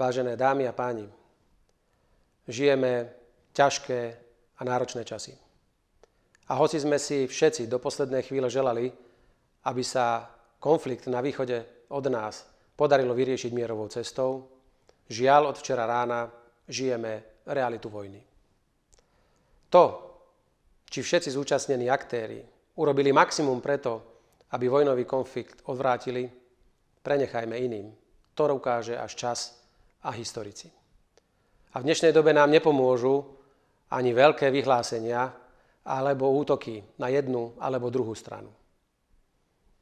Vážené dámy a páni, žijeme ťažké a náročné časy. A hoci sme si všetci do poslednej chvíle želali, aby sa konflikt na východe od nás podarilo vyriešiť mierovou cestou, žiaľ od včera rána žijeme realitu vojny. To, či všetci zúčastnení aktéry urobili maximum preto, aby vojnový konflikt odvrátili, prenechajme iným. To ukáže až čas a historici. A v dnešnej dobe nám nepomôžu ani veľké vyhlásenia alebo útoky na jednu alebo druhú stranu.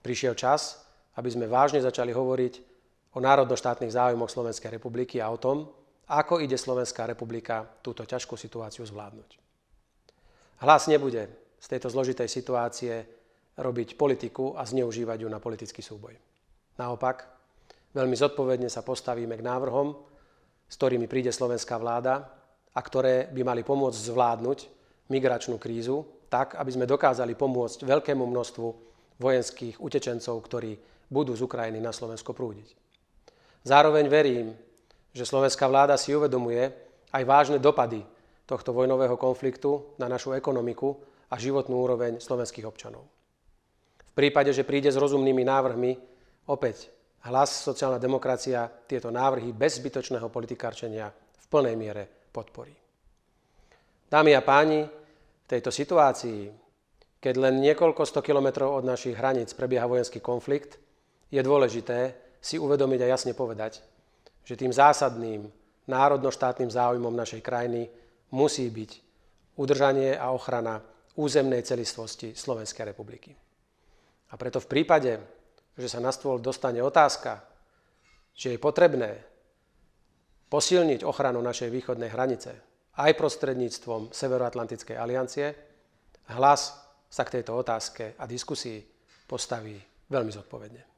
Prišiel čas, aby sme vážne začali hovoriť o národnoštátnych záujmoch Slovenskej republiky a o tom, ako ide Slovenská republika túto ťažkú situáciu zvládnuť. Hlas nebude z tejto zložitej situácie robiť politiku a zneužívať ju na politický súboj. Naopak, Veľmi zodpovedne sa postavíme k návrhom, s ktorými príde slovenská vláda a ktoré by mali pomôcť zvládnuť migračnú krízu tak, aby sme dokázali pomôcť veľkému množstvu vojenských utečencov, ktorí budú z Ukrajiny na Slovensko prúdiť. Zároveň verím, že slovenská vláda si uvedomuje aj vážne dopady tohto vojnového konfliktu na našu ekonomiku a životnú úroveň slovenských občanov. V prípade, že príde s rozumnými návrhmi, opäť hlas sociálna demokracia tieto návrhy bez zbytočného politikárčenia v plnej miere podporí. Dámy a páni, v tejto situácii, keď len niekoľko sto kilometrov od našich hraníc prebieha vojenský konflikt, je dôležité si uvedomiť a jasne povedať, že tým zásadným národno-štátnym záujmom našej krajiny musí byť udržanie a ochrana územnej celistvosti Slovenskej republiky. A preto v prípade, že sa na stôl dostane otázka, že je potrebné posilniť ochranu našej východnej hranice aj prostredníctvom Severoatlantickej aliancie, hlas sa k tejto otázke a diskusii postaví veľmi zodpovedne.